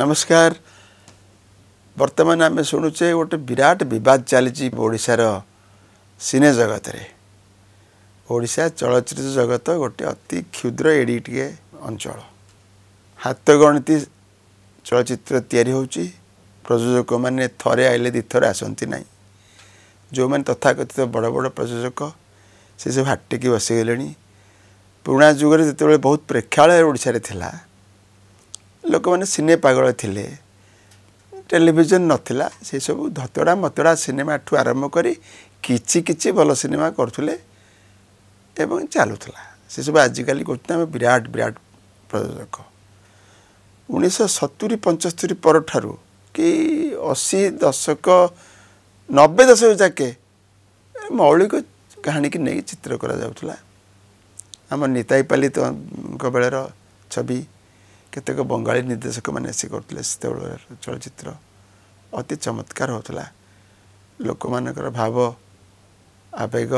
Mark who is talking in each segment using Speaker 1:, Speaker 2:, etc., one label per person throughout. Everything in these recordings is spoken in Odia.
Speaker 1: ନମସ୍କାର ବର୍ତ୍ତମାନ ଆମେ ଶୁଣୁଛେ ଗୋଟେ ବିରାଟ ବିବାଦ ଚାଲିଛି ଓଡ଼ିଶାର ସିନେ ଜଗତରେ ଓଡ଼ିଶା ଚଳଚ୍ଚିତ୍ର ଜଗତ ଗୋଟେ ଅତି କ୍ଷୁଦ୍ର ଏଡ଼ିଟିଏ ଅଞ୍ଚଳ ହାତଗଣତି ଚଳଚ୍ଚିତ୍ର ତିଆରି ହେଉଛି ପ୍ରଯୋଜକମାନେ ଥରେ ଆଇଲେ ଦୁଇଥର ଆସନ୍ତି ନାହିଁ ଯେଉଁମାନେ ତଥାକଥିତ ବଡ଼ ବଡ଼ ପ୍ରଯୋଜକ ସେ ସବୁ ହାଟିକି ବସିଗଲେଣି ପୁରୁଣା ଯୁଗରେ ଯେତେବେଳେ ବହୁତ ପ୍ରେକ୍ଷାଳୟ ଓଡ଼ିଶାରେ ଥିଲା ଲୋକମାନେ ସିନେ ପାଗଳ ଥିଲେ ଟେଲିଭିଜନ ନଥିଲା ସେସବୁ ଧତଡ଼ା ମତଡ଼ା ସିନେମାଠୁ ଆରମ୍ଭ କରି କିଛି କିଛି ଭଲ ସିନେମା କରୁଥିଲେ ଏବଂ ଚାଲୁଥିଲା ସେସବୁ ଆଜିକାଲି କରୁଛନ୍ତି ଆମେ ବିରାଟ ବିରାଟ ପ୍ରଯୋଜକ ଉଣେଇଶହ ସତୁରି ପଞ୍ଚସ୍ତରୀ ପରଠାରୁ କି ଅଶୀ ଦଶକ ନବେ ଦଶକ ଯାକେ ମୌଳିକ କାହାଣୀକି ନେଇକି ଚିତ୍ର କରାଯାଉଥିଲା ଆମ ନିତାଇପାଲିଙ୍କ ବେଳର ଛବି କେତେକ ବଙ୍ଗାଳୀ ନିର୍ଦ୍ଦେଶକମାନେ ଆସି କରୁଥିଲେ ସେତେବେଳେ ଚଳଚ୍ଚିତ୍ର ଅତି ଚମତ୍କାର ହେଉଥିଲା ଲୋକମାନଙ୍କର ଭାବ ଆବେଗ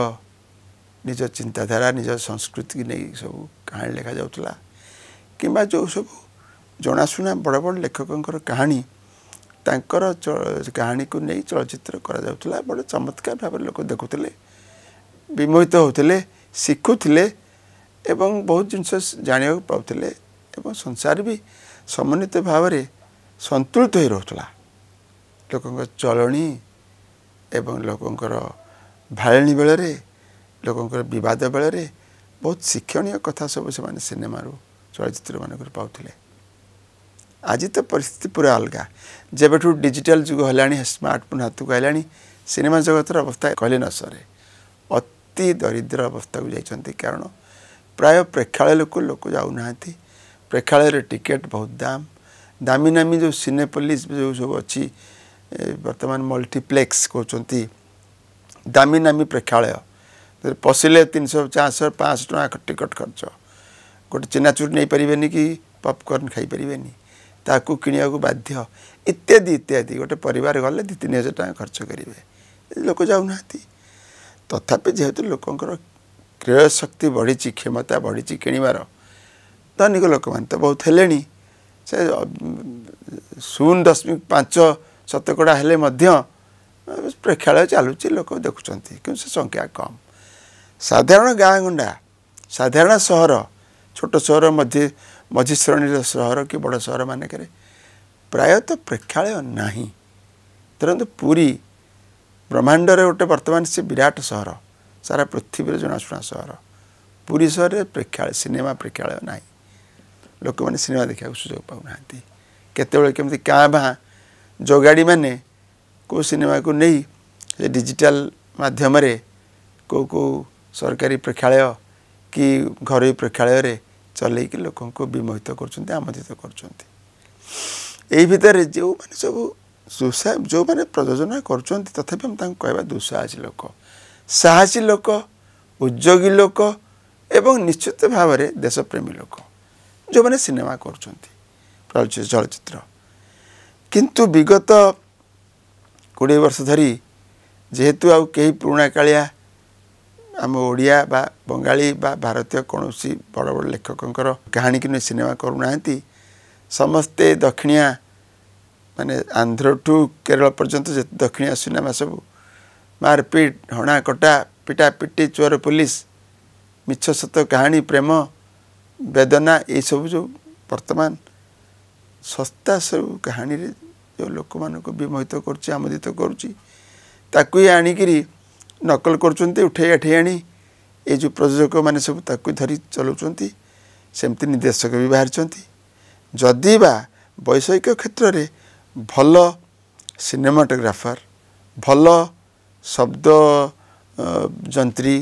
Speaker 1: ନିଜ ଚିନ୍ତାଧାରା ନିଜ ସଂସ୍କୃତିକୁ ନେଇ ସବୁ କାହାଣୀ ଲେଖାଯାଉଥିଲା କିମ୍ବା ଯେଉଁ ସବୁ ଜଣାଶୁଣା ବଡ଼ ବଡ଼ ଲେଖକଙ୍କର କାହାଣୀ ତାଙ୍କର କାହାଣୀକୁ ନେଇ ଚଳଚ୍ଚିତ୍ର କରାଯାଉଥିଲା ବଡ଼ ଚମତ୍କାର ଭାବରେ ଲୋକ ଦେଖୁଥିଲେ ବିମୋହିତ ହେଉଥିଲେ ଶିଖୁଥିଲେ ଏବଂ ବହୁତ ଜିନିଷ ଜାଣିବାକୁ ପାଉଥିଲେ ଏବଂ ସଂସାର ବି ସମନ୍ୱିତ ଭାବରେ ସନ୍ତୁଳିତ ହୋଇ ରହୁଥିଲା ଲୋକଙ୍କ ଚଳଣି ଏବଂ ଲୋକଙ୍କର ଭାଳେଣୀ ବେଳରେ ଲୋକଙ୍କର ବିବାଦ ବେଳରେ ବହୁତ ଶିକ୍ଷଣୀୟ କଥା ସବୁ ସେମାନେ ସିନେମାରୁ ଚଳଚ୍ଚିତ୍ର ମାନଙ୍କରେ ପାଉଥିଲେ ଆଜି ତ ପରିସ୍ଥିତି ପୁରା ଅଲଗା ଯେବେଠୁ ଡିଜିଟାଲ ଯୁଗ ହେଲାଣି ସ୍ମାର୍ଟଫୋନ୍ ହାତକୁ ଆଇଲାଣି ସିନେମା ଜଗତର ଅବସ୍ଥା କହିଲେ ନ ସରେ ଅତି ଦରିଦ୍ର ଅବସ୍ଥାକୁ ଯାଇଛନ୍ତି କାରଣ ପ୍ରାୟ ପ୍ରେକ୍ଷାଳୟ ଲୋକ ଲୋକ ଯାଉନାହାନ୍ତି ପ୍ରେକ୍ଷାଳୟର ଟିକେଟ୍ ବହୁତ ଦାମ ଦାମୀ ଦାମୀ ଯେଉଁ ସିନେପଲିସ୍ ଯେଉଁ ସବୁ ଅଛି ବର୍ତ୍ତମାନ ମଲ୍ଟିପ୍ଲେକ୍ସ କରୁଛନ୍ତି ଦାମୀ ଦାମୀ ପ୍ରେକ୍ଷାଳୟ ପଶିଲେ ତିନିଶହ ଚାରିଶହ ପାଞ୍ଚଶହ ଟଙ୍କା ଟିକେଟ୍ ଖର୍ଚ୍ଚ ଗୋଟେ ଚେନାଚୁର ନେଇପାରିବେନି କି ପପକର୍ନ ଖାଇପାରିବେନି ତାକୁ କିଣିବାକୁ ବାଧ୍ୟ ଇତ୍ୟାଦି ଇତ୍ୟାଦି ଗୋଟେ ପରିବାର ଗଲେ ଦୁଇ ତିନି ହଜାର ଟଙ୍କା ଖର୍ଚ୍ଚ କରିବେ ଲୋକ ଯାଉନାହାନ୍ତି ତଥାପି ଯେହେତୁ ଲୋକଙ୍କର କ୍ରୟ ଶକ୍ତି ବଢ଼ିଛି କ୍ଷମତା ବଢ଼ିଛି କିଣିବାର ଧନିକ ଲୋକମାନେ ତ ବହୁତ ହେଲେଣି ସେ ଶୂନ ଦଶମିକ ପାଞ୍ଚ ଶତକଡ଼ା ହେଲେ ମଧ୍ୟ ପ୍ରେକ୍ଷାଳୟ ଚାଲୁଛି ଲୋକ ଦେଖୁଛନ୍ତି କିନ୍ତୁ ସେ ସଂଖ୍ୟା କମ୍ ସାଧାରଣ ଗାଁ ଗୁଣ୍ଡା ସାଧାରଣ ସହର ଛୋଟ ସହର ମଝି ମଝି ଶ୍ରେଣୀର ସହର କି ବଡ଼ ସହର ମାନଙ୍କରେ ପ୍ରାୟତଃ ପ୍ରେକ୍ଷାଳୟ ନାହିଁ ଧରନ୍ତୁ ପୁରୀ ବ୍ରହ୍ମାଣ୍ଡରେ ଗୋଟେ ବର୍ତ୍ତମାନ ସେ ବିରାଟ ସହର ସାରା ପୃଥିବୀର ଜଣାଶୁଣା ସହର ପୁରୀ ସହରରେ ପ୍ରେକ୍ଷାଳୟ ସିନେମା ପ୍ରେକ୍ଷାଳୟ ନାହିଁ ଲୋକମାନେ ସିନେମା ଦେଖିବାକୁ ସୁଯୋଗ ପାଉନାହାନ୍ତି କେତେବେଳେ କେମିତି କାଁ ଭାଁ ଯୋଗାଡ଼ିମାନେ କେଉଁ ସିନେମାକୁ ନେଇ ସେ ଡିଜିଟାଲ ମାଧ୍ୟମରେ କେଉଁ କେଉଁ ସରକାରୀ ପ୍ରେକ୍ଷାଳୟ କି ଘରୋଇ ପ୍ରେକ୍ଷାଳୟରେ ଚଲେଇକି ଲୋକଙ୍କୁ ବିମୋହିତ କରୁଛନ୍ତି ଆମନ୍ତ୍ରିତ କରୁଛନ୍ତି ଏଇ ଭିତରେ ଯେଉଁମାନେ ସବୁ ଦୁଃସା ଯେଉଁମାନେ ପ୍ରଯୋଜନା କରୁଛନ୍ତି ତଥାପି ଆମେ ତାଙ୍କୁ କହିବା ଦୁଃସାହସୀ ଲୋକ ସାହସୀ ଲୋକ ଉଦ୍ୟୋଗୀ ଲୋକ ଏବଂ ନିଶ୍ଚିତ ଭାବରେ ଦେଶପ୍ରେମୀ ଲୋକ ଯେଉଁମାନେ ସିନେମା କରୁଛନ୍ତି ଚଳଚ୍ଚିତ୍ର କିନ୍ତୁ ବିଗତ କୋଡ଼ିଏ ବର୍ଷ ଧରି ଯେହେତୁ ଆଉ କେହି ପୁରୁଣାକାଳିଆ ଆମ ଓଡ଼ିଆ ବା ବଙ୍ଗାଳୀ ବା ଭାରତୀୟ କୌଣସି ବଡ଼ ବଡ଼ ଲେଖକଙ୍କର କାହାଣୀକି ନୁହେଁ ସିନେମା କରୁନାହାନ୍ତି ସମସ୍ତେ ଦକ୍ଷିଣିଆ ମାନେ ଆନ୍ଧ୍ରଠୁ କେରଳ ପର୍ଯ୍ୟନ୍ତ ଯେତେ ଦକ୍ଷିଣିଆ ସିନେମା ସବୁ ମାରପିଟ୍ ହଣାକଟା ପିଟାପିଟି ଚୋର ପୋଲିସ ମିଛ ସତ କାହାଣୀ ପ୍ରେମ ବେଦନା ଏସବୁ ଯେଉଁ ବର୍ତ୍ତମାନ ଶସ୍ତା ସବୁ କାହାଣୀରେ ଯେଉଁ ଲୋକମାନଙ୍କୁ ବିମୋହିତ କରୁଛି ଆମୋଦିତ କରୁଛି ତାକୁ ହିଁ ଆଣିକିରି ନକଲ କରୁଛନ୍ତି ଉଠେଇ ଆଠେଇ ଆଣି ଏ ଯେଉଁ ପ୍ରଯୋଜକମାନେ ସବୁ ତାକୁ ଧରି ଚଲାଉଛନ୍ତି ସେମିତି ନିର୍ଦ୍ଦେଶକ ବି ବାହାରିଛନ୍ତି ଯଦି ବା ବୈଷୟିକ କ୍ଷେତ୍ରରେ ଭଲ ସିନେମାଟୋଗ୍ରାଫର ଭଲ ଶବ୍ଦ ଯନ୍ତ୍ରୀ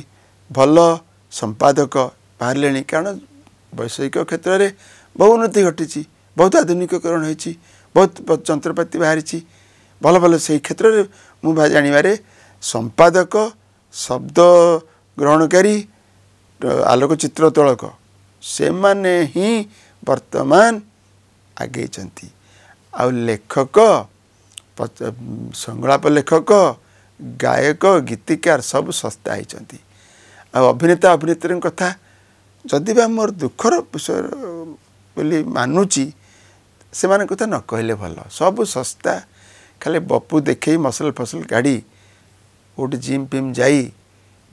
Speaker 1: ଭଲ ସମ୍ପାଦକ ବାହାରିଲେଣି କାରଣ ବୈଷୟିକ କ୍ଷେତ୍ରରେ ବହୁ ଉନ୍ନତି ଘଟିଛି ବହୁତ ଆଧୁନିକକରଣ ହୋଇଛି ବହୁତ ଯନ୍ତ୍ରପାତି ବାହାରିଛି ଭଲ ଭଲ ସେହି କ୍ଷେତ୍ରରେ ମୁଁ ଜାଣିବାରେ ସମ୍ପାଦକ ଶବ୍ଦ ଗ୍ରହଣକାରୀ ଆଲୋକ ଚିତ୍ର ତଳକ ସେମାନେ ହିଁ ବର୍ତ୍ତମାନ ଆଗେଇଛନ୍ତି ଆଉ ଲେଖକ ସଂଳାପ ଲେଖକ ଗାୟକ ଗୀତିକାର ସବୁ ଶସ୍ତା ହୋଇଛନ୍ତି ଆଉ ଅଭିନେତା ଅଭିନେତ୍ରୀଙ୍କ କଥା जदि मोर दुखर जदिबा म मानुची से मुमा कता न कहले भयो सब सस्ता खाली बपु देखै मसल फसल गाडी जिम गोटि कथा जाइ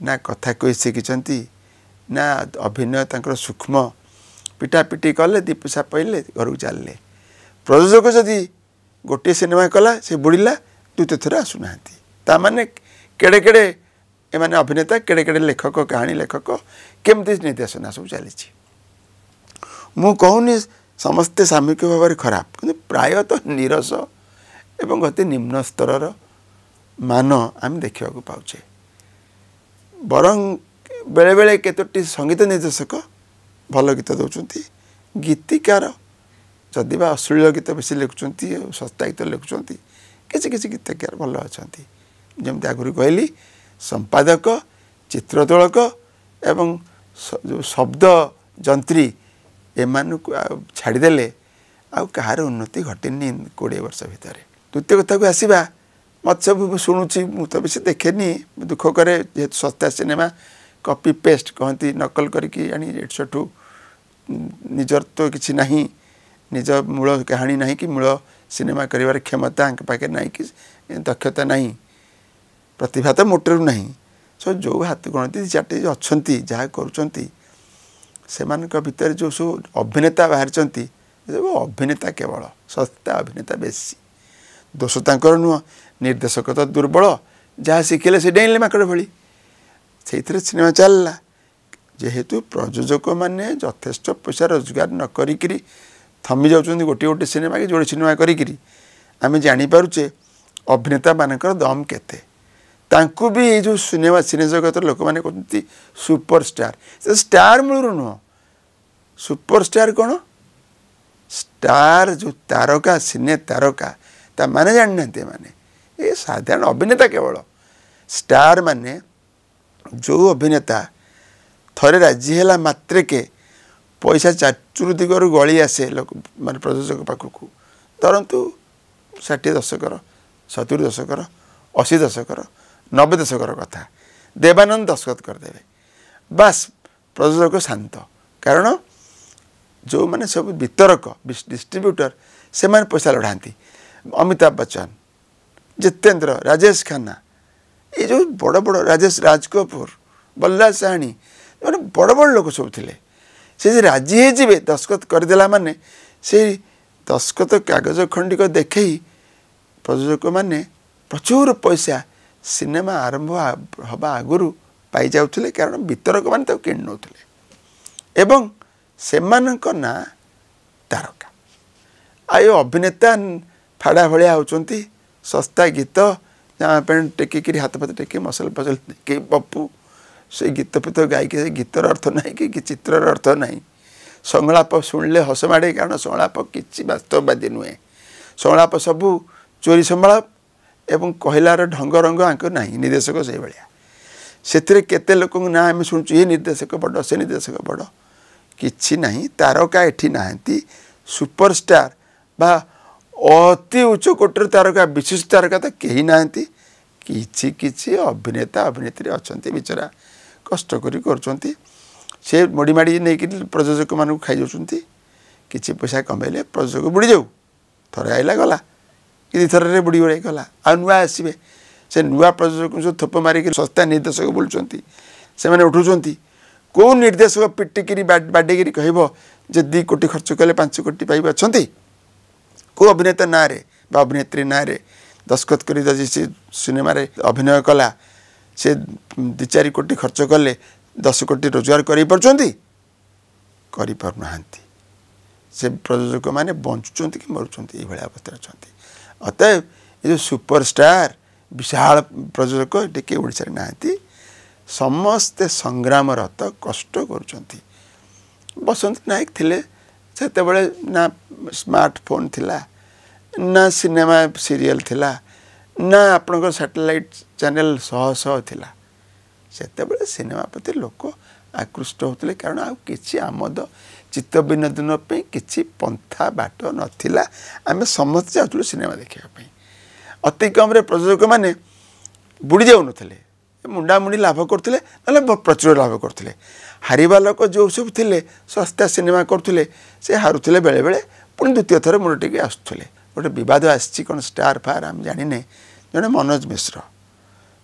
Speaker 1: नथा ना अभिनय तर सूक्ष्म पिठापिटि कले द पोसा पैले घरक चाहिँ प्रयोजक जदि गोटे सिनेमा कला सुड्ला दुई त थर आसुना तामा केड़े ଏମାନେ ଅଭିନେତା କେଡ଼େ କେଡ଼େ ଲେଖକ କାହାଣୀ ଲେଖକ କେମିତି ନିର୍ଦ୍ଦେଶନା ସବୁ ଚାଲିଛି ମୁଁ କହୁନି ସମସ୍ତେ ସାମୂହିକ ଭାବରେ ଖରାପ କିନ୍ତୁ ପ୍ରାୟତଃ ନିରସ ଏବଂ ଅତି ନିମ୍ନ ସ୍ତରର ମାନ ଆମେ ଦେଖିବାକୁ ପାଉଛେ ବରଂ ବେଳେବେଳେ କେତୋଟି ସଙ୍ଗୀତ ନିର୍ଦ୍ଦେଶକ ଭଲ ଗୀତ ଦେଉଛନ୍ତି ଗୀତିକାର ଯଦି ବା ଅଶ୍ଳୀଳ ଗୀତ ବେଶୀ ଲେଖୁଛନ୍ତି ଆଉ ଶସ୍ତା ଗୀତ ଲେଖୁଛନ୍ତି କିଛି କିଛି ଗୀତକାର ଭଲ ଅଛନ୍ତି ଯେମିତି ଆଗରୁ କହିଲି ସମ୍ପାଦକ ଚିତ୍ରତୋଳକ ଏବଂ ଯେଉଁ ଶବ୍ଦ ଯନ୍ତ୍ରୀ ଏମାନଙ୍କୁ ଆଉ ଛାଡ଼ିଦେଲେ ଆଉ କାହାର ଉନ୍ନତି ଘଟିନି କୋଡ଼ିଏ ବର୍ଷ ଭିତରେ ଦ୍ୱିତୀୟ କଥାକୁ ଆସିବା ମୋତେ ସବୁ ଶୁଣୁଛି ମୁଁ ତ ବେଶୀ ଦେଖେନି ଦୁଃଖ କରେ ଯେହେତୁ ଶସ୍ତା ସିନେମା କପି ପେଷ୍ଟ କହନ୍ତି ନକଲ କରିକି ଆଣି ଏଠି ସେଠୁ ନିଜର ତ କିଛି ନାହିଁ ନିଜ ମୂଳ କାହାଣୀ ନାହିଁ କି ମୂଳ ସିନେମା କରିବାର କ୍ଷମତା ତାଙ୍କ ପାଖରେ ନାହିଁ କି ଦକ୍ଷତା ନାହିଁ ପ୍ରତିଭା ତ ମୋଟରୁ ନାହିଁ ସୋ ଯେଉଁ ହାତୀ ଗଣତି ଚାରିଟି ଅଛନ୍ତି ଯାହା କରୁଛନ୍ତି ସେମାନଙ୍କ ଭିତରେ ଯେଉଁ ସବୁ ଅଭିନେତା ବାହାରିଛନ୍ତି ସବୁ ଅଭିନେତା କେବଳ ସସ୍ତା ଅଭିନେତା ବେଶୀ ଦୋଷ ତାଙ୍କର ନୁହଁ ନିର୍ଦ୍ଦେଶକ ତ ଦୁର୍ବଳ ଯାହା ଶିଖିଲେ ସେ ଡେଇଁଲେ ମାଙ୍କଡ଼ ଭଳି ସେଇଥିରେ ସିନେମା ଚାଲିଲା ଯେହେତୁ ପ୍ରଯୋଜକମାନେ ଯଥେଷ୍ଟ ପଇସା ରୋଜଗାର ନ କରିକିରି ଥମି ଯାଉଛନ୍ତି ଗୋଟିଏ ଗୋଟିଏ ସିନେମା କି ଯୋଡ଼େ ସିନେମା କରିକିରି ଆମେ ଜାଣିପାରୁଛେ ଅଭିନେତାମାନଙ୍କର ଦମ୍ କେତେ ତାଙ୍କୁ ବି ଏଇ ଯେଉଁ ସିନେମା ସିନେ ଜଗତର ଲୋକମାନେ କହୁଛନ୍ତି ସୁପରଷ୍ଟାର ସେ ଷ୍ଟାର ମୂଳରୁ ନୁହଁ ସୁପରଷ୍ଟାର କ'ଣ ଷ୍ଟାର ଯେଉଁ ତାରକା ସିନେ ତାରକା ତା ମାନେ ଜାଣିନାହାନ୍ତି ଏମାନେ ଏ ସାଧାରଣ ଅଭିନେତା କେବଳ ଷ୍ଟାର ମାନେ ଯେଉଁ ଅଭିନେତା ଥରେ ରାଜି ହେଲା ମାତ୍ରକେ ପଇସା ଚାଚୁରୁ ଦିଗରୁ ଗଳି ଆସେ ଲୋକ ମାନେ ପ୍ରଯୋଜକ ପାଖକୁ ଧରନ୍ତୁ ଷାଠିଏ ଦଶକର ସତୁରି ଦଶକର ଅଶୀ ଦଶକର नव दशकर कथा देवानस्तकत गरिदेबे बास प्रयोजक शान्त कारण जो मैले सबै वितरक डिस्ट्रिब्युटर समा पैसा लडाने अमिताभ बच्चन जितेन्द्र राजेश खन्ना ए जो बड बड राजेश बल्ला बलराज साहाणी बड बड लोक सबै लेखेसि राजीवे दस्तखत गरिदेला से दस्खत कागज खण्डको देखै प्रयोजक मे प्रचुर पैसा ସିନେମା ଆରମ୍ଭ ହେବା ଆଗରୁ ପାଇଯାଉଥିଲେ କାରଣ ବିତରକମାନେ ତାକୁ କିଣି ନେଉଥିଲେ ଏବଂ ସେମାନଙ୍କ ନାଁ ତାରକା ଆଉ ଏ ଅଭିନେତା ଫାଡ଼ା ଭଳିଆ ହେଉଛନ୍ତି ଶସ୍ତା ଗୀତ ଜାମା ପ୍ୟାଣ୍ଟ ଟେକିକିରି ହାତ ଫାତ ଟେକି ମସଲ ଫସଲ ଟେକି ପପୁ ସେ ଗୀତ ଫିତ ଗାଇକି ସେ ଗୀତର ଅର୍ଥ ନାହିଁ କି ଚିତ୍ରର ଅର୍ଥ ନାହିଁ ସଂଳାପ ଶୁଣିଲେ ହସ ମାଡ଼େ କାରଣ ସଂଳାପ କିଛି ବାସ୍ତବବାଦୀ ନୁହେଁ ସଂଳାପ ସବୁ ଚୋରି ସମ୍ଭାଳ एवं ए कहिल्यार ढङ्गरङ अर नै निर्देशकै भाइले केते लोक नाइम शुणछु ये निर्देशक बड से निर्देशक बड कि नाहिँ तारका सुपरस्टार अति उच्च कटीर तारका विशिष्ट तारका त केही नाँदै कि अभिनेता अभिनेत्री अभिनेती अचरा कष्टकरी गर् मिमाडि प्रयोजक म खाइन्छ पैसा कमैले प्रयोजक बुडिउर गला इन्थरे बुडी बुढाइ गला आउँ नसबेस नयोजक थोप मारिक सस्ता निर्देशक बोलु उठुन्छ को निर्देशक पिटिकरी बाडिकिरी कि दुई कोटि खर्च कले पाँच को अझ को अभिनेता नाँडे बा अभिनेत्री नाँ रे दस्तखत गरि अभिनय कला से दुई चार कोटि खर्च कले दसोटि रोजगार गरे पर्नु पर्नु नस कि मरु अवस्था भवस्थ्य ଅତଏବ ଏ ଯେଉଁ ସୁପରଷ୍ଟାର ବିଶାଳ ପ୍ରଯୋଜକ ଟିକିଏ ଓଡ଼ିଶାରେ ନାହାନ୍ତି ସମସ୍ତେ ସଂଗ୍ରାମରତ କଷ୍ଟ କରୁଛନ୍ତି ବସନ୍ତ ନାୟକ ଥିଲେ ସେତେବେଳେ ନା ସ୍ମାର୍ଟଫୋନ୍ ଥିଲା ନା ସିନେମା ସିରିଏଲ୍ ଥିଲା ନା ଆପଣଙ୍କ ସାଟେଲାଇଟ୍ ଚ୍ୟାନେଲ୍ ଶହ ଶହ ଥିଲା ସେତେବେଳେ ସିନେମା ପ୍ରତି ଲୋକ ଆକୃଷ୍ଟ ହେଉଥିଲେ କାରଣ ଆଉ କିଛି ଆମୋଦ ଚିତ୍ତ ବିନୋଦନ ପାଇଁ କିଛି ପନ୍ଥା ବାଟ ନଥିଲା ଆମେ ସମସ୍ତେ ଯାଉଥିଲୁ ସିନେମା ଦେଖିବା ପାଇଁ ଅତି କମ୍ରେ ପ୍ରଯୋଜକମାନେ ବୁଡ଼ି ଯାଉନଥିଲେ ମୁଣ୍ଡାମୁଣ୍ଡି ଲାଭ କରୁଥିଲେ ନହେଲେ ପ୍ରଚୁର ଲାଭ କରୁଥିଲେ ହାରିବା ଲୋକ ଯେଉଁ ସବୁ ଥିଲେ ଶସ୍ତା ସିନେମା କରୁଥିଲେ ସେ ହାରୁଥିଲେ ବେଳେବେଳେ ପୁଣି ଦ୍ୱିତୀୟ ଥର ମୁଣ୍ଡ ଟିକେ ଆସୁଥିଲେ ଗୋଟେ ବିବାଦ ଆସିଛି କ'ଣ ଷ୍ଟାର୍ ଫାର୍ ଆମେ ଜାଣିନେ ଜଣେ ମନୋଜ ମିଶ୍ର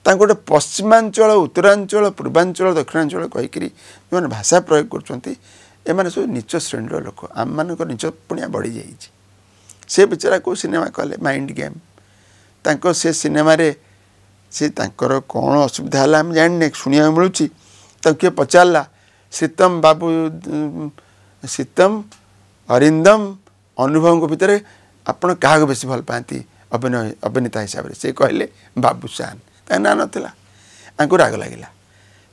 Speaker 1: ତାଙ୍କୁ ଗୋଟେ ପଶ୍ଚିମାଞ୍ଚଳ ଉତ୍ତରାଞ୍ଚଳ ପୂର୍ବାଞ୍ଚଳ ଦକ୍ଷିଣାଞ୍ଚଳ କହିକିରି ଯେଉଁମାନେ ଭାଷା ପ୍ରୟୋଗ କରୁଛନ୍ତି ଏମାନେ ସବୁ ନିଚ ଶ୍ରେଣୀର ଲୋକ ଆମମାନଙ୍କ ନିଜ ପୁଣିଆ ବଢ଼ିଯାଇଛି ସେ ବିଚାରା କେଉଁ ସିନେମା କଲେ ମାଇଣ୍ଡ ଗେମ୍ ତାଙ୍କ ସେ ସିନେମାରେ ସେ ତାଙ୍କର କ'ଣ ଅସୁବିଧା ହେଲା ଆମେ ଜାଣିନେ ଶୁଣିବାକୁ ମିଳୁଛି ତାକୁ କିଏ ପଚାରିଲା ଶୀତମ ବାବୁ ସୀତମ ଅରିନ୍ଦମ ଅନୁଭବଙ୍କ ଭିତରେ ଆପଣ କାହାକୁ ବେଶୀ ଭଲ ପାଆନ୍ତି ଅଭିନୟ ଅଭିନେତା ହିସାବରେ ସେ କହିଲେ ବାବୁ ସାନ୍ ତାଙ୍କ ନାଁ ନଥିଲା ତାଙ୍କୁ ରାଗ ଲାଗିଲା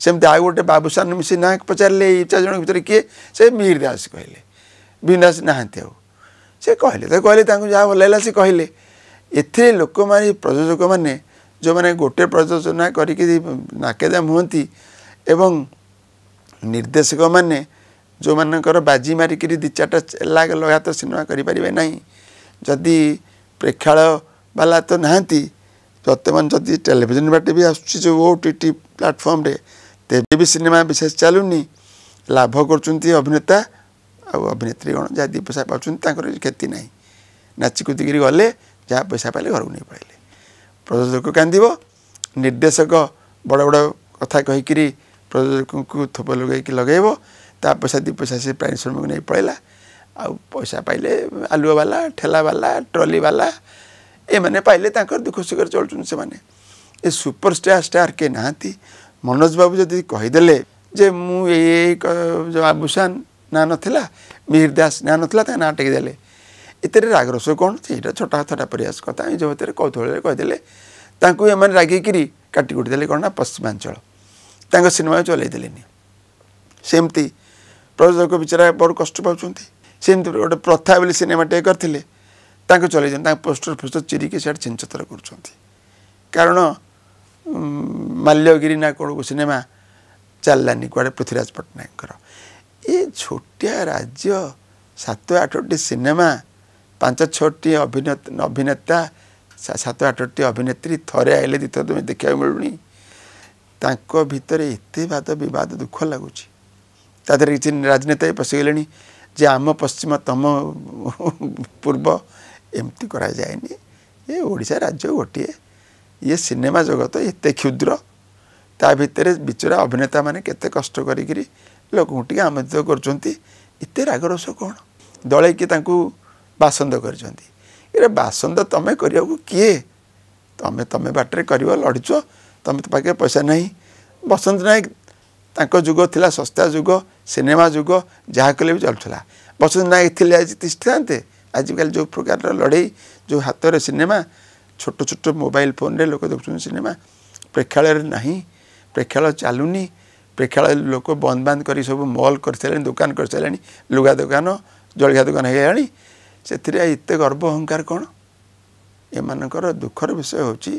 Speaker 1: ସେମିତି ଆଉ ଗୋଟେ ବାବୁସାନ ମିଶି ସିହ୍ନାକୁ ପଚାରିଲେ ଏଇ ଚାରି ଜଣଙ୍କ ଭିତରେ କିଏ ସେ ମିହିର ଦାସ କହିଲେ ମିହିର ଦାସ ନାହାନ୍ତି ଆଉ ସେ କହିଲେ ତ କହିଲେ ତାଙ୍କୁ ଯାହା ଭଲ ଲାଗିଲା ସେ କହିଲେ ଏଥିରେ ଲୋକମାନେ ପ୍ରଯୋଜକମାନେ ଯେଉଁମାନେ ଗୋଟେ ପ୍ରଯୋଜନା କରିକି ନାକେଦାମ ହୁଅନ୍ତି ଏବଂ ନିର୍ଦ୍ଦେଶକମାନେ ଯେଉଁମାନଙ୍କର ବାଜି ମାରିକିରି ଦୁଇ ଚାରିଟା ଲଗାତାର ସିନେମା କରିପାରିବେ ନାହିଁ ଯଦି ପ୍ରେକ୍ଷାଳୟବାଲା ତ ନାହାନ୍ତି ବର୍ତ୍ତମାନ ଯଦି ଟେଲିଭିଜନ ବାଟେ ବି ଆସୁଛି ଯେଉଁ ଓ ଟି ଟି ପ୍ଲାଟଫର୍ମରେ ତେବେ ସିନେମା ବିଶେଷ ଚାଲୁନି ଲାଭ କରୁଛନ୍ତି ଅଭିନେତା ଆଉ ଅଭିନେତ୍ରୀଗଣ ଯାହା ଦୁଇ ପଇସା ପାଉଛନ୍ତି ତାଙ୍କର କ୍ଷତି ନାହିଁ ନାଚିକୁଦିକିରି ଗଲେ ଯାହା ପଇସା ପାଇଲେ ଘରକୁ ନେଇ ପଳାଇଲେ ପ୍ରଯୋଜକ କାନ୍ଦିବ ନିର୍ଦ୍ଦେଶକ ବଡ଼ ବଡ଼ କଥା କହିକିରି ପ୍ରଯୋଜକଙ୍କୁ ଥୋପ ଲଗାଇକି ଲଗାଇବ ତା ପଇସା ଦୁଇ ପଇସା ସେ ପ୍ରାଣୀ ଶ୍ରମିକକୁ ନେଇ ପଳାଇଲା ଆଉ ପଇସା ପାଇଲେ ଆଲୁଅବାଲା ଠେଲାବାଲା ଟ୍ରଲିବାଲା ଏମାନେ ପାଇଲେ ତାଙ୍କର ଦୁଃଖ ସୁଖରେ ଚଳୁଛନ୍ତି ସେମାନେ ଏ ସୁପରଷ୍ଟାର ଷ୍ଟାର କିଏ ନାହାନ୍ତି मनोज जे जतिदेले म जो आबुसान ना नर दास नाँ नलाइदे ए रागरस कि एउटा छटा छ कथा भएर कौतुलि तगिकुटी देले कहाँ सिनेमा तिनीहरू चलैदेले नि प्रयोजक विचारा बहु कष्ट पाँच गए प्रथा सिनेमा ले चलै त्यो पोस्टर फोस्टर चिरिक सबै छिन्छतर गर्ण ମାଲ୍ୟଗିରି ନା କ'ଣ ସିନେମା ଚାଲିଲାନି କୁଆଡ଼େ ପୃଥ୍ୱୀରାଜ ପଟ୍ଟନାୟକଙ୍କର ଏ ଛୋଟିଆ ରାଜ୍ୟ ସାତ ଆଠଟି ସିନେମା ପାଞ୍ଚ ଛଅଟି ଅଭିନେତା ସାତ ଆଠଟି ଅଭିନେତ୍ରୀ ଥରେ ଆଇଲେ ଦୁଇଥର ତୁମେ ଦେଖିବାକୁ ମିଳୁନି ତାଙ୍କ ଭିତରେ ଏତେ ବାଦ ବିବାଦ ଦୁଃଖ ଲାଗୁଛି ତା ଦେହରେ କିଛି ରାଜନେତା ବି ପଶିଗଲେଣି ଯେ ଆମ ପଶ୍ଚିମ ତମ ପୂର୍ବ ଏମିତି କରାଯାଏନି ଏ ଓଡ଼ିଶା ରାଜ୍ୟ ଗୋଟିଏ ଇଏ ସିନେମା ଜଗତ ଏତେ କ୍ଷୁଦ୍ର त भएर विचरा अभिनेता लोक आमन्त्रित गर्ुन्छ एगरस कलैक बासन्द गरिसन्त तमे कि तम बाटो कडुच तपाईँ त पाके पैसा नै बसन्त नायक तुग इलास्ताग सिनेमा जुग जा चलुला बसन्त नायक एठ थान्त आज कलि जो प्रकार लडे जो हात सिनेमा छोटो छोटो मोबाइल रे लोक देख्छ सिनेमा प्रेक्षालयर नै ପ୍ରେକ୍ଷାଳୟ ଚାଲୁନି ପ୍ରେକ୍ଷାଳୟ ଲୋକ ବନ୍ଦ ବାନ୍ଦ କରି ସବୁ ମଲ୍ କରିସାରିଲେଣି ଦୋକାନ କରିସାରିଲେଣି ଲୁଗା ଦୋକାନ ଜଳଖିଆ ଦୋକାନ ହେଇଗଲାଣି ସେଥିରେ ଏତେ ଗର୍ବ ଅହଙ୍କାର କ'ଣ ଏମାନଙ୍କର ଦୁଃଖର ବିଷୟ ହେଉଛି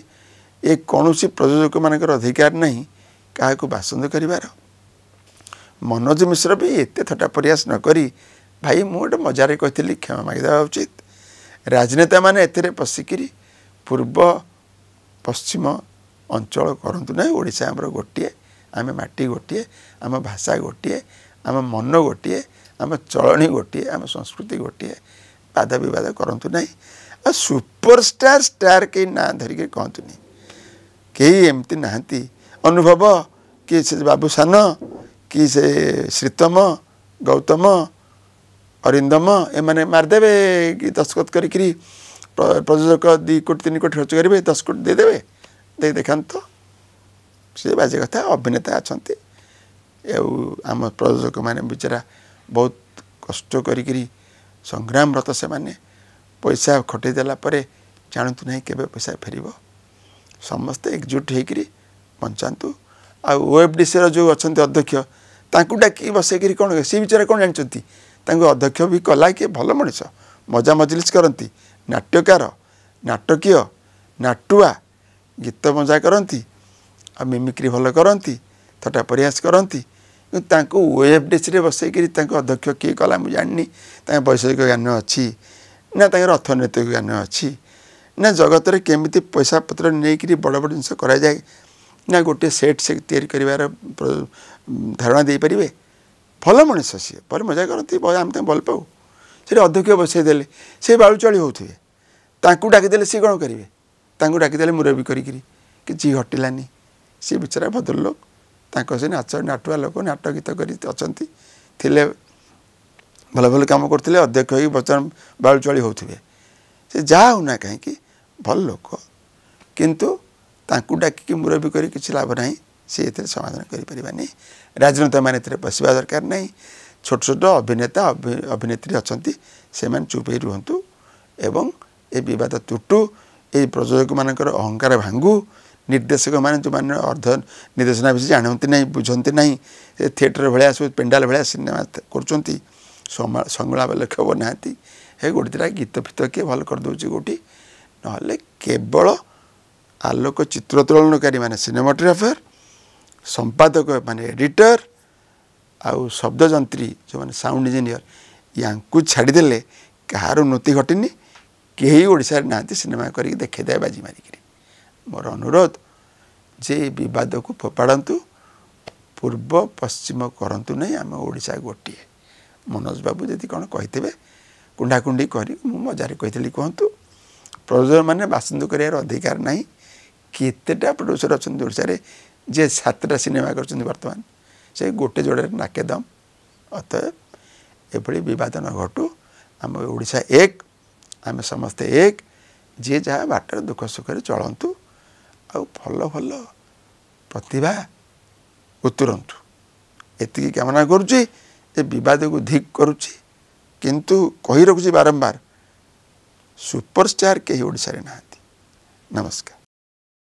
Speaker 1: ଏ କୌଣସି ପ୍ରଯୋଜକମାନଙ୍କର ଅଧିକାର ନାହିଁ କାହାକୁ ବାସନ୍ଦ କରିବାର ମନୋଜ ମିଶ୍ର ବି ଏତେ ଥଟା ପରିହାସ ନକରି ଭାଇ ମୁଁ ଗୋଟେ ମଜାରେ କହିଥିଲି କ୍ଷମା ମାଗିଦେବା ଉଚିତ ରାଜନେତାମାନେ ଏଥିରେ ପଶିକିରି ପୂର୍ବ ପଶ୍ଚିମ ଅଞ୍ଚଳ କରନ୍ତୁ ନାହିଁ ଓଡ଼ିଶା ଆମର ଗୋଟିଏ ଆମେ ମାଟି ଗୋଟିଏ ଆମ ଭାଷା ଗୋଟିଏ ଆମ ମନ ଗୋଟିଏ ଆମ ଚଳଣି ଗୋଟିଏ ଆମ ସଂସ୍କୃତି ଗୋଟିଏ ବାଦ ବିବାଦ କରନ୍ତୁ ନାହିଁ ଆଉ ସୁପରଷ୍ଟାର ଷ୍ଟାର କେହି ନାଁ ଧରିକି କହନ୍ତୁନି କେହି ଏମିତି ନାହାନ୍ତି ଅନୁଭବ କି ସେ ବାବୁସାନ କି ସେ ଶ୍ରୀତମ ଗୌତମ ଅରିନ୍ଦମ ଏମାନେ ମାରିଦେବେ କି ଦସ୍ତଖତ କରିକିରି ପ୍ରଯୋଜକ ଦୁଇ କୋଟି ତିନି କୋଟି ଖର୍ଚ୍ଚ କରିବେ ଦଶ କୋଟି ଦେଇଦେବେ ଦେଇ ଦେଖାନ୍ତୁ ସେ ବାଜେ କଥା ଅଭିନେତା ଅଛନ୍ତି ଆଉ ଆମ ପ୍ରଯୋଜକମାନେ ବିଚରା ବହୁତ କଷ୍ଟ କରିକିରି ସଂଗ୍ରାମରତ ସେମାନେ ପଇସା ଖଟେଇ ଦେଲା ପରେ ଜାଣନ୍ତୁ ନାହିଁ କେବେ ପଇସା ଫେରିବ ସମସ୍ତେ ଏକଜୁଟ୍ ହେଇକିରି ବଞ୍ଚାନ୍ତୁ ଆଉ ଓଏଫ୍ଡିସିର ଯେଉଁ ଅଛନ୍ତି ଅଧ୍ୟକ୍ଷ ତାଙ୍କୁ ଡାକି ବସେଇକିରି କ'ଣ ସେ ବିଚାର କ'ଣ ଜାଣିଛନ୍ତି ତାଙ୍କୁ ଅଧ୍ୟକ୍ଷ ବି କଲା କିଏ ଭଲ ମଣିଷ ମଜା ମଜଲିସ୍ କରନ୍ତି ନାଟ୍ୟକାର ନାଟକୀୟ ନାଟୁଆ ଗୀତ ମଜା କରନ୍ତି ଆଉ ମିମିକ୍ରି ଭଲ କରନ୍ତି ଥଟା ପରିହାସ କରନ୍ତି କିନ୍ତୁ ତାଙ୍କୁ ଓଏଫ୍ଡିସିରେ ବସେଇକରି ତାଙ୍କ ଅଧ୍ୟକ୍ଷ କିଏ କଲା ମୁଁ ଜାଣିନି ତାଙ୍କ ବୈଷୟିକ ଜ୍ଞାନ ଅଛି ନା ତାଙ୍କର ଅର୍ଥନୈତିକ ଜ୍ଞାନ ଅଛି ନା ଜଗତରେ କେମିତି ପଇସା ପତ୍ର ନେଇକିରି ବଡ଼ ବଡ଼ ଜିନିଷ କରାଯାଏ ନା ଗୋଟିଏ ସେଟ୍ ସେ ତିଆରି କରିବାର ଧାରଣା ଦେଇପାରିବେ ଭଲ ମଣିଷ ସିଏ ପରେ ମଜା କରନ୍ତି ଆମେ ତାଙ୍କୁ ଭଲ ପାଉ ସେଠି ଅଧ୍ୟକ୍ଷ ବସେଇଦେଲେ ସେ ବାଳୁଚଳି ହେଉଥିବେ ତାଙ୍କୁ ଡାକିଦେଲେ ସିଏ କ'ଣ କରିବେ ତାଙ୍କୁ ଡାକିଦେଲେ ମୁରବି କରିକିରି କିଛି ଘଟିଲାନି ସେ ବିଚରା ଭଦ୍ରଲୋକ ତାଙ୍କ ସେ ନାଚ ନାଟୁଆ ଲୋକ ନାଟ ଗୀତ କରି ଅଛନ୍ତି ଥିଲେ ଭଲ ଭଲ କାମ କରୁଥିଲେ ଅଧ୍ୟକ୍ଷ ହେଇକି ବଚନ ବାଳୁଚଳି ହେଉଥିବେ ସେ ଯାହା ହେଉନା କାହିଁକି ଭଲ ଲୋକ କିନ୍ତୁ ତାଙ୍କୁ ଡାକିକି ମୁରବି କରି କିଛି ଲାଭ ନାହିଁ ସେ ଏଥିରେ ସମାଧାନ କରିପାରିବାନି ରାଜନେତାମାନେ ଏଥିରେ ବସିବା ଦରକାର ନାହିଁ ଛୋଟ ଛୋଟ ଅଭିନେତା ଅଭିନେତ୍ରୀ ଅଛନ୍ତି ସେମାନେ ଚୁପ୍ ହେଇ ରୁହନ୍ତୁ ଏବଂ ଏ ବିବାଦ ତୁଟୁ ଏଇ ପ୍ରଯୋଜକମାନଙ୍କର ଅହଙ୍କାର ଭାଙ୍ଗୁ ନିର୍ଦ୍ଦେଶକମାନେ ଯେଉଁମାନେ ଅର୍ଧ ନିର୍ଦ୍ଦେଶନା ବିଷୟ ଜାଣନ୍ତି ନାହିଁ ବୁଝନ୍ତି ନାହିଁ ସେ ଥିଏଟର ଭଳିଆ ସବୁ ପେଣ୍ଡାଲ ଭଳିଆ ସିନେମା କରୁଛନ୍ତି ସଂଳାପ ଲେଖକ ନାହାନ୍ତି ହେ ଗୋଟେ ଦୁଇଟା ଗୀତ ଫିତ କିଏ ଭଲ କରିଦେଉଛି କେଉଁଠି ନହେଲେ କେବଳ ଆଲୋକ ମାନେ ସିନେମାଟୋଗ୍ରାଫର ସମ୍ପାଦକ ମାନେ ଏଡ଼ିଟର ଆଉ ଶବ୍ଦ ଯନ୍ତ୍ରୀ ଯେଉଁମାନେ ସାଉଣ୍ଡ ଇଞ୍ଜିନିୟର ୟାଙ୍କୁ ଛାଡ଼ିଦେଲେ କାହାର ଉନ୍ନତି ଘଟିନି କେହି ଓଡ଼ିଶାରେ ନାହାନ୍ତି ସିନେମା କରିକି ଦେଖେଇଦେବେ ବାଜି ମାରିକିରି ମୋର ଅନୁରୋଧ ଯେ ବିବାଦକୁ ଫୋପାଡ଼ନ୍ତୁ ପୂର୍ବ ପଶ୍ଚିମ କରନ୍ତୁ ନାହିଁ ଆମ ଓଡ଼ିଶା ଗୋଟିଏ ମନୋଜ ବାବୁ ଯଦି କ'ଣ କହିଥିବେ କୁଣ୍ଡାକୁଣ୍ଡି କରି ମୁଁ ମଜାରେ କହିଥିଲି କୁହନ୍ତୁ ପ୍ରଡ୍ୟୁସର୍ମାନେ ବାସନ୍ଦ କରିବାର ଅଧିକାର ନାହିଁ କେତେଟା ପ୍ରଡ୍ୟୁସର୍ ଅଛନ୍ତି ଓଡ଼ିଶାରେ ଯିଏ ସାତଟା ସିନେମା କରୁଛନ୍ତି ବର୍ତ୍ତମାନ ସେ ଗୋଟେ ଯୋଡ଼ରେ ନାକେଦମ୍ ଅତଏବ ଏଭଳି ବିବାଦ ନ ଘଟୁ ଆମ ଓଡ଼ିଶା ଏକ ଆମେ ସମସ୍ତେ ଏକ ଯିଏ ଯାହା ବାଟରେ ଦୁଃଖ ସୁଖରେ ଚଳନ୍ତୁ ଆଉ ଭଲ ଭଲ ପ୍ରତିଭା ଉତ୍ତରନ୍ତୁ ଏତିକି କାମନା କରୁଛି ଏ ବିବାଦକୁ ଧିକ୍ କରୁଛି କିନ୍ତୁ କହି ରଖୁଛି ବାରମ୍ବାର ସୁପରଷ୍ଟାର କେହି ଓଡ଼ିଶାରେ ନାହାନ୍ତି ନମସ୍କାର